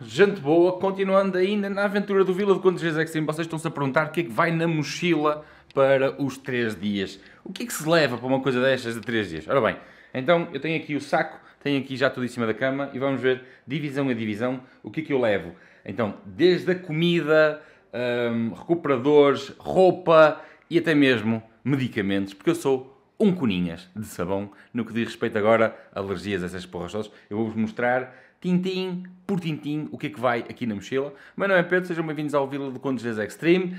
Gente boa, continuando ainda na aventura do Vila de Contos sim, vocês estão-se a perguntar o que é que vai na mochila para os 3 dias. O que é que se leva para uma coisa destas de 3 dias? Ora bem, então eu tenho aqui o saco, tenho aqui já tudo em cima da cama e vamos ver, divisão a divisão, o que é que eu levo. Então, desde a comida, hum, recuperadores, roupa e até mesmo medicamentos, porque eu sou um coninhas de sabão no que diz respeito agora a alergias, a essas porras todas. Eu vou-vos mostrar tintim por tintim, o que é que vai aqui na mochila. Mas não é Pedro, sejam bem-vindos ao Vila do Contos Desde Extreme.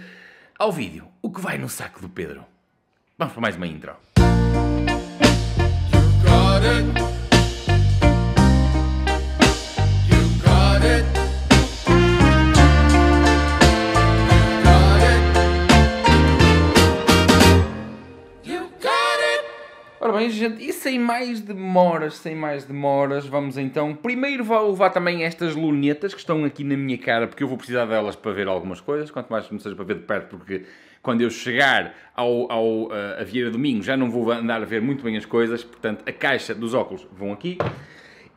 Ao vídeo, o que vai no saco do Pedro? Vamos para mais uma intro. You gente, e sem mais demoras, sem mais demoras, vamos então. Primeiro vou levar também estas lunetas que estão aqui na minha cara, porque eu vou precisar delas para ver algumas coisas, quanto mais não seja para ver de perto, porque quando eu chegar ao, ao, eh, a Vieira Domingo já não vou andar a ver muito bem as coisas, portanto a caixa dos óculos vão aqui.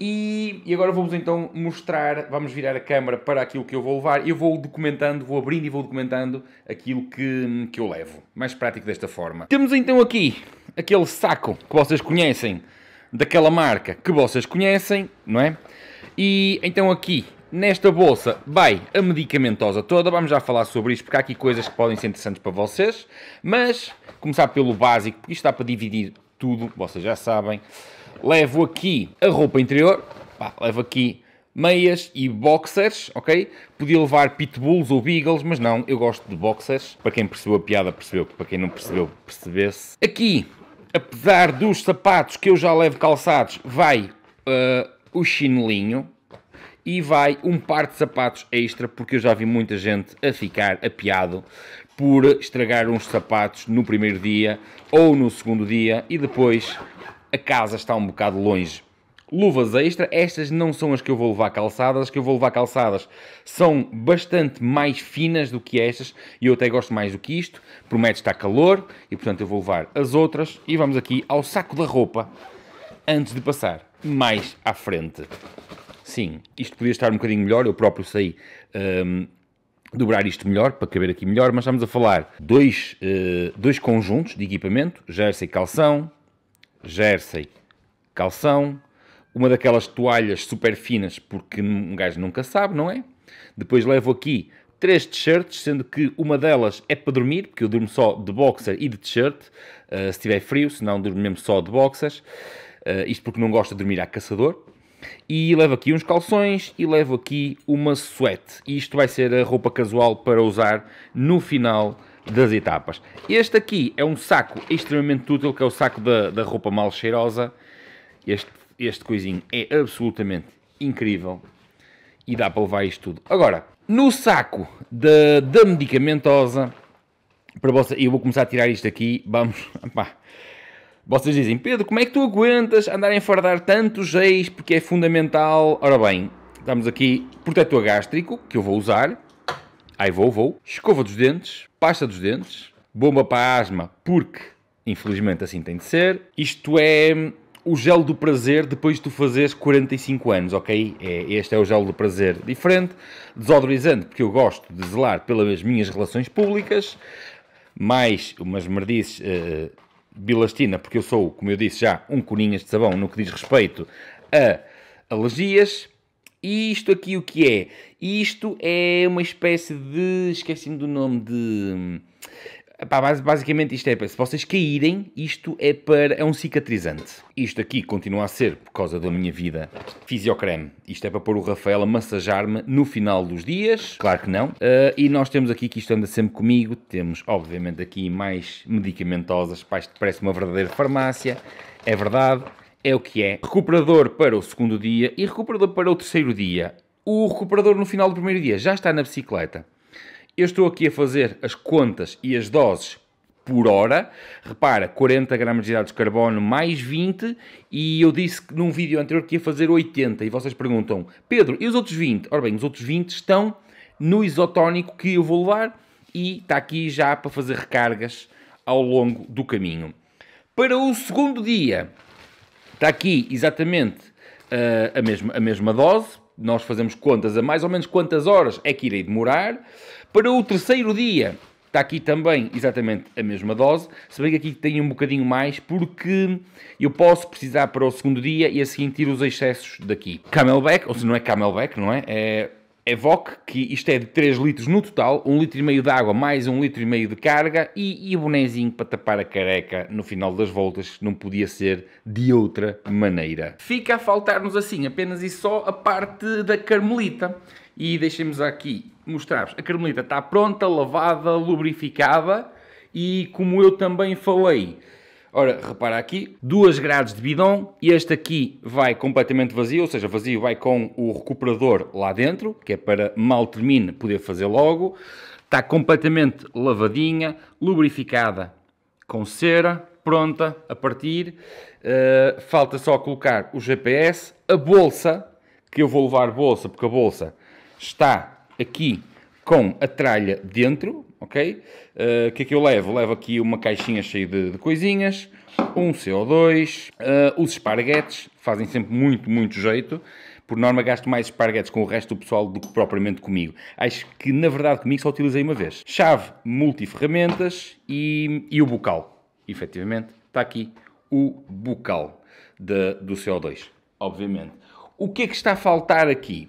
E, e agora vou-vos então mostrar, vamos virar a câmera para aquilo que eu vou levar. Eu vou documentando, vou abrindo e vou documentando aquilo que, que eu levo. Mais prático desta forma. Temos então aqui aquele saco que vocês conhecem, daquela marca que vocês conhecem, não é? E então aqui, nesta bolsa, vai a medicamentosa toda. Vamos já falar sobre isto, porque há aqui coisas que podem ser interessantes para vocês. Mas, começar pelo básico, porque isto está para dividir tudo, vocês já sabem. Levo aqui a roupa interior, pá, levo aqui meias e boxers, ok? Podia levar pitbulls ou beagles, mas não, eu gosto de boxers. Para quem percebeu a piada, percebeu. Para quem não percebeu, percebesse. Aqui, apesar dos sapatos que eu já levo calçados, vai uh, o chinelinho e vai um par de sapatos extra, porque eu já vi muita gente a ficar apiado por estragar uns sapatos no primeiro dia ou no segundo dia e depois a casa está um bocado longe luvas extra. Estas não são as que eu vou levar calçadas. As que eu vou levar calçadas são bastante mais finas do que estas. E eu até gosto mais do que isto. Promete estar calor. E portanto eu vou levar as outras. E vamos aqui ao saco da roupa. Antes de passar mais à frente. Sim, isto podia estar um bocadinho melhor. Eu próprio sei hum, dobrar isto melhor, para caber aqui melhor, mas estamos a falar dois, uh, dois conjuntos de equipamento, jersey calção, jersey calção, uma daquelas toalhas super finas, porque um gajo nunca sabe, não é? Depois levo aqui três t-shirts, sendo que uma delas é para dormir, porque eu durmo só de boxer e de t-shirt, uh, se tiver frio, senão durmo mesmo só de boxers. Uh, isto porque não gosto de dormir a caçador. E levo aqui uns calções e levo aqui uma suéte. E isto vai ser a roupa casual para usar no final das etapas. Este aqui é um saco extremamente útil, que é o saco da, da roupa mal cheirosa. Este este coisinho é absolutamente incrível e dá para levar isto tudo. Agora, no saco da, da medicamentosa, para vocês, eu vou começar a tirar isto aqui, vamos, pá. Vocês dizem, Pedro, como é que tu aguentas andar a enfardar tantos geis, porque é fundamental. Ora bem, estamos aqui, protetor gástrico, que eu vou usar, aí vou, vou, escova dos dentes, pasta dos dentes, bomba para asma, porque, infelizmente, assim tem de ser. Isto é o gel do prazer depois de tu fazeres 45 anos, ok? É, este é o gel do prazer diferente, desodorizante, porque eu gosto de zelar pelas minhas relações públicas, mais umas merdices uh, bilastina, porque eu sou, como eu disse já, um coninhas de sabão no que diz respeito a alergias. E isto aqui o que é? Isto é uma espécie de. esqueci-me do nome de. Epá, basicamente isto é para se vocês caírem, isto é para é um cicatrizante. Isto aqui continua a ser por causa da minha vida fisiocreme. Isto é para pôr o Rafael a massajar-me no final dos dias. Claro que não. Uh, e nós temos aqui que isto anda sempre comigo. Temos, obviamente, aqui mais medicamentosas. Pá, isto parece uma verdadeira farmácia. É verdade. É o que é. Recuperador para o segundo dia e recuperador para o terceiro dia. O recuperador no final do primeiro dia já está na bicicleta. Eu estou aqui a fazer as contas e as doses por hora. Repara, 40 gramas de hidratos de carbono mais 20 e eu disse que num vídeo anterior que ia fazer 80 e vocês perguntam, Pedro, e os outros 20? Ora bem, os outros 20 estão no isotónico que eu vou levar e está aqui já para fazer recargas ao longo do caminho. Para o segundo dia, está aqui exatamente uh, a, mesma, a mesma dose. Nós fazemos contas a mais ou menos quantas horas é que irei demorar. Para o terceiro dia, está aqui também exatamente a mesma dose, se bem que aqui tem um bocadinho mais, porque eu posso precisar para o segundo dia e a seguir tirar os excessos daqui. Camelback, ou se não é camelback, não é? É Evoque, é que isto é de 3 litros no total, 1 litro e meio de água mais 1 litro e meio de carga e, e bonezinho para tapar a careca no final das voltas, não podia ser de outra maneira. Fica a faltar-nos assim apenas e só a parte da Carmelita. E deixemos aqui mostrar-vos. A Carmelita está pronta, lavada, lubrificada e como eu também falei, Ora, repara aqui, 2 grades de bidão, este aqui vai completamente vazio, ou seja, vazio vai com o recuperador lá dentro, que é para mal termine poder fazer logo. Está completamente lavadinha, lubrificada com cera, pronta a partir. Uh, falta só colocar o GPS, a bolsa, que eu vou levar bolsa, porque a bolsa está aqui com a tralha dentro, ok? O eh, que é que eu levo? Levo aqui uma caixinha cheia de, de coisinhas, um CO2, uh, eh, os esparguetes, fazem sempre muito, muito jeito. Por norma gasto mais esparguetes com o resto do pessoal do que propriamente comigo. Acho que, na verdade, comigo só utilizei uma vez. Chave, multiferramentas e, e o bocal. Efetivamente, está aqui o bocal de, do CO2, obviamente. O que é que está a faltar aqui?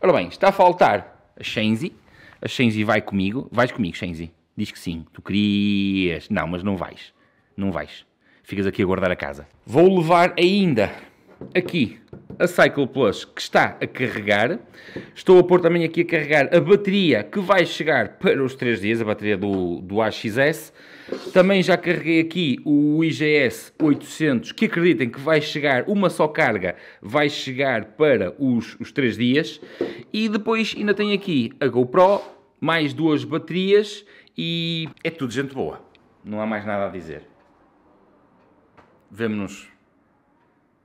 Ora bem, está a faltar a Shenzi. A Shenzi vai comigo. Vais comigo, Shenzi. Diz que sim. Tu querias. Não, mas não vais. Não vais. Ficas aqui a guardar a casa. Vou levar ainda aqui a Cycle Plus que está a carregar. Estou a pôr também aqui a carregar a bateria que vai chegar para os 3 dias, a bateria do, do AXS. Também já carreguei aqui o IGS 800, que acreditem que vai chegar, uma só carga vai chegar para os, os 3 dias. E depois ainda tenho aqui a GoPro, mais duas baterias e é tudo gente boa. Não há mais nada a dizer. Vemo-nos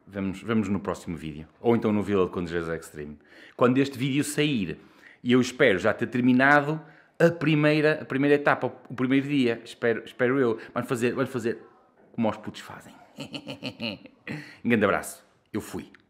Vemos, vemos no próximo vídeo. Ou então no Vila de Condores Extreme. Quando este vídeo sair, e eu espero já ter terminado a primeira, a primeira etapa, o primeiro dia, espero, espero eu. Vamos fazer, vamos fazer como os putos fazem. um grande abraço. Eu fui.